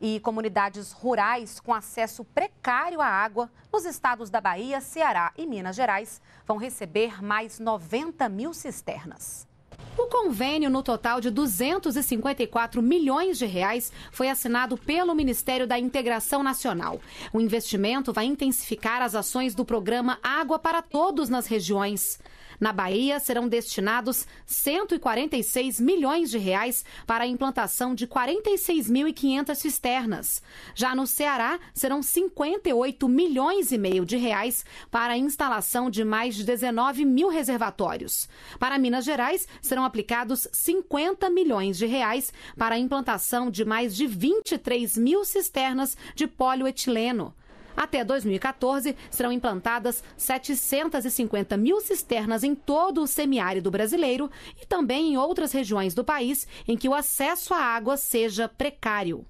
e comunidades rurais com acesso precário à água nos estados da Bahia, Ceará e Minas Gerais vão receber mais 90 mil cisternas. O convênio, no total de 254 milhões de reais, foi assinado pelo Ministério da Integração Nacional. O investimento vai intensificar as ações do programa Água para Todos nas regiões. Na Bahia, serão destinados 146 milhões de reais para a implantação de 46.500 cisternas. Já no Ceará, serão 58 milhões e meio de reais para a instalação de mais de 19 mil reservatórios. Para Minas Gerais, serão aplicados 50 milhões de reais para a implantação de mais de 23 mil cisternas de polioetileno. Até 2014, serão implantadas 750 mil cisternas em todo o semiárido brasileiro e também em outras regiões do país em que o acesso à água seja precário.